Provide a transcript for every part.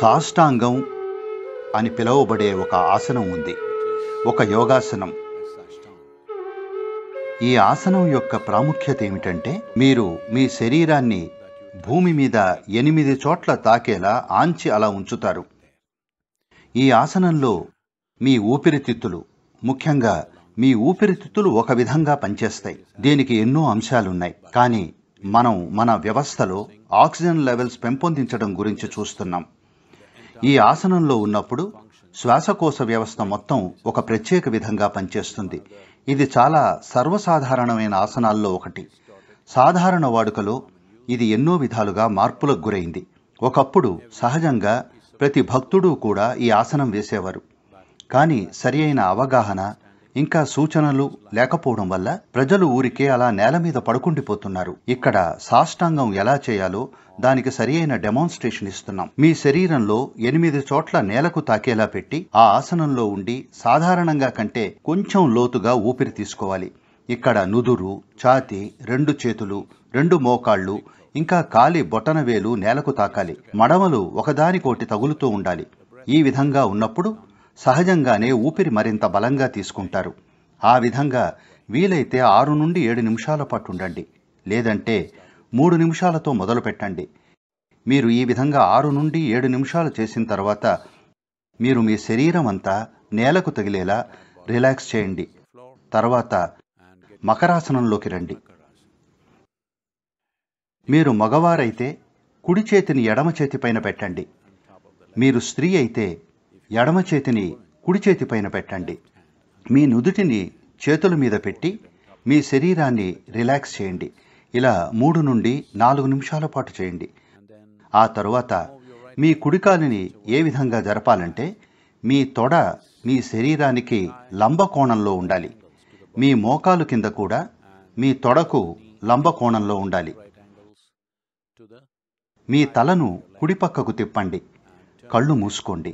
సాష్టాంగం అని పిలువబడే ఒక ఆసనం ఉంది ఒక యోగాసనం ఈ ఆసనం యొక్క ప్రాముఖ్యత ఏమిటంటే మీరు మీ శరీరాన్ని భూమి మీద ఎనిమిది చోట్ల తాకేలా ఆంచి అలా ఉంచుతారు ఈ ఆసనంలో మీ ఊపిరితిత్తులు ముఖ్యంగా మీ ఊపిరితిత్తులు ఒక విధంగా పనిచేస్తాయి దీనికి ఎన్నో అంశాలున్నాయి కానీ మనం మన వ్యవస్థలో ఆక్సిజన్ లెవెల్స్ పెంపొందించడం గురించి చూస్తున్నాం ఈ ఆసనంలో ఉన్నప్పుడు శ్వాసకోశ వ్యవస్థ మొత్తం ఒక ప్రత్యేక విధంగా పనిచేస్తుంది ఇది చాలా సర్వసాధారణమైన ఆసనాల్లో ఒకటి సాధారణ వాడుకలో ఇది ఎన్నో విధాలుగా మార్పులకు గురైంది ఒకప్పుడు సహజంగా ప్రతి భక్తుడు కూడా ఈ ఆసనం వేసేవారు కానీ సరి అవగాహన ఇంకా సూచనలు లేకపోవడం వల్ల ప్రజలు ఊరికే అలా నేల మీద పడుకుండిపోతున్నారు ఇక్కడ సాష్టాంగం ఎలా చేయాలో దానికి సరియైన డెమాన్స్ట్రేషన్ ఇస్తున్నాం మీ శరీరంలో ఎనిమిది చోట్ల నేలకు తాకేలా పెట్టి ఆ ఆసనంలో ఉండి సాధారణంగా కంటే కొంచెం లోతుగా ఊపిరి తీసుకోవాలి ఇక్కడ నుదురు ఛాతి రెండు చేతులు రెండు మోకాళ్ళు ఇంకా కాలి బొటనవేలు నేలకు తాకాలి మడమలు ఒకదానికోటి తగులుతూ ఉండాలి ఈ విధంగా ఉన్నప్పుడు సహజంగానే ఊపిరి మరింత బలంగా తీసుకుంటారు ఆ విధంగా వీలైతే ఆరు నుండి ఏడు నిమిషాల పాటు ఉండండి లేదంటే మూడు నిమిషాలతో మొదలు పెట్టండి మీరు ఈ విధంగా ఆరు నుండి ఏడు నిమిషాలు చేసిన తర్వాత మీరు మీ శరీరం అంతా నేలకు తగిలేలా రిలాక్స్ చేయండి తర్వాత మకరాసనంలోకి రండి మీరు మగవారైతే కుడి చేతిని ఎడమ చేతిపైన పెట్టండి మీరు స్త్రీ అయితే ఎడమ చేతిని కుడి చేతి పైన పెట్టండి మీ నుదుటిని చేతుల మీద పెట్టి మీ శరీరాన్ని రిలాక్స్ చేయండి ఇలా మూడు నుండి నాలుగు నిమిషాల పాటు చేయండి ఆ తరువాత మీ కుడికాలిని ఏ విధంగా జరపాలంటే మీ తొడ మీ శరీరానికి లంబకోణంలో ఉండాలి మీ మోకాలు కింద కూడా మీ తొడకు లంబకోణంలో ఉండాలి మీ తలను కుడిపక్కకు తిప్పండి కళ్ళు మూసుకోండి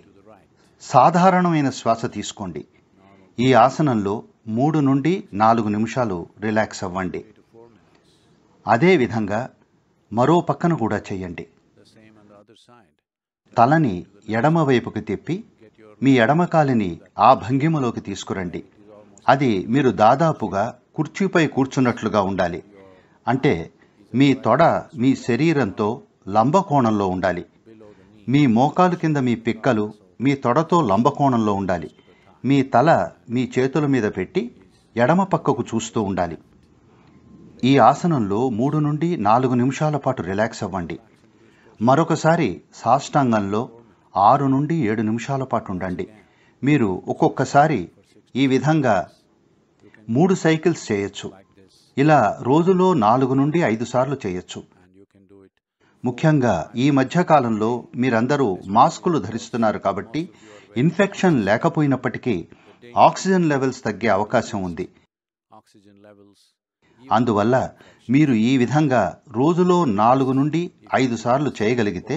సాధారణమైన శ్వాస తీసుకోండి ఈ ఆసనంలో మూడు నుండి నాలుగు నిమిషాలు రిలాక్స్ అవ్వండి అదేవిధంగా మరో పక్కన కూడా చేయండి తలని ఎడమ వైపుకు తిప్పి మీ ఎడమకాలిని ఆ భంగిమలోకి తీసుకురండి అది మీరు దాదాపుగా కుర్చీపై కూర్చున్నట్లుగా ఉండాలి అంటే మీ తొడ మీ శరీరంతో లంబకోణంలో ఉండాలి మీ మోకాలు కింద మీ పిక్కలు మీ తొడతో లంబకోణంలో ఉండాలి మీ తల మీ చేతుల మీద పెట్టి ఎడమ పక్కకు చూస్తూ ఉండాలి ఈ ఆసనంలో మూడు నుండి నాలుగు నిమిషాల పాటు రిలాక్స్ అవ్వండి మరొకసారి సాష్టాంగంలో ఆరు నుండి ఏడు నిమిషాల పాటు ఉండండి మీరు ఒక్కొక్కసారి ఈ విధంగా మూడు సైకిల్స్ చేయొచ్చు ఇలా రోజులో నాలుగు నుండి ఐదు సార్లు చేయొచ్చు ముఖ్యంగా ఈ మధ్యకాలంలో మీరందరూ మాస్కులు ధరిస్తున్నారు కాబట్టి ఇన్ఫెక్షన్ లేకపోయినప్పటికీ ఆక్సిజన్ లెవెల్స్ తగ్గే అవకాశం ఉంది అందువల్ల మీరు ఈ విధంగా రోజులో నాలుగు నుండి ఐదు సార్లు చేయగలిగితే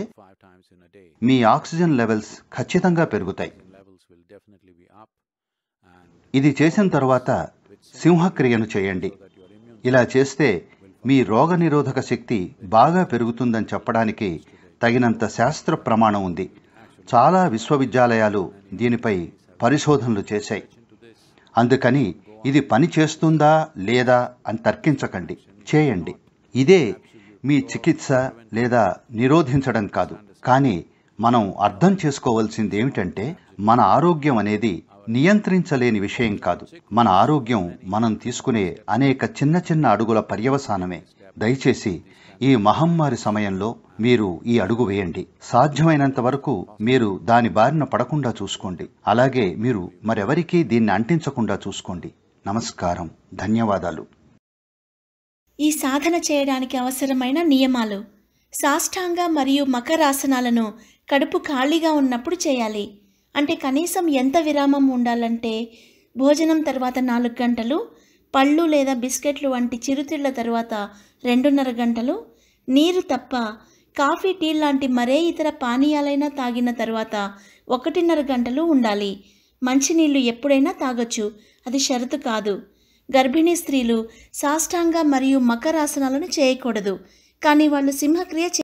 మీ ఆక్సిజన్ లెవెల్స్ ఖచ్చితంగా పెరుగుతాయి ఇది చేసిన తర్వాత సింహక్రియను చేయండి ఇలా చేస్తే మీ రోగనిరోధక శక్తి బాగా పెరుగుతుందని చెప్పడానికి తగినంత శాస్త్ర ప్రమాణం ఉంది చాలా విశ్వవిద్యాలయాలు దీనిపై పరిశోధనలు చేశాయి అందుకని ఇది పని చేస్తుందా లేదా అని తర్కించకండి చేయండి ఇదే మీ చికిత్స లేదా నిరోధించడం కాదు కానీ మనం అర్థం చేసుకోవాల్సింది ఏమిటంటే మన ఆరోగ్యం అనేది నియంత్రించలేని విషయం కాదు మన ఆరోగ్యం మనం తీసుకునే అనేక చిన్న చిన్న అడుగుల పర్యవసానమే దయచేసి ఈ మహమ్మారి సమయంలో మీరు ఈ అడుగు వేయండి సాధ్యమైనంత వరకు మీరు దాని బారిన పడకుండా చూసుకోండి అలాగే మీరు మరెవరికీ దీన్ని అంటించకుండా చూసుకోండి నమస్కారం ధన్యవాదాలు ఈ సాధన చేయడానికి అవసరమైన నియమాలు సాష్టాంగ మరియు మకరాసనాలను కడుపు ఖాళీగా ఉన్నప్పుడు చేయాలి అంటే కనీసం ఎంత విరామం ఉండాలంటే భోజనం తర్వాత నాలుగు గంటలు పళ్ళు లేదా బిస్కెట్లు వంటి చిరుతిళ్ళ తర్వాత రెండున్నర గంటలు నీరు తప్ప కాఫీ టీ లాంటి మరే ఇతర పానీయాలైనా తాగిన తర్వాత ఒకటిన్నర గంటలు ఉండాలి మంచినీళ్ళు ఎప్పుడైనా తాగొచ్చు అది షరతు కాదు గర్భిణీ స్త్రీలు సాష్టాంగ మరియు మకరాసనాలను చేయకూడదు కానీ వాళ్ళు సింహక్రియ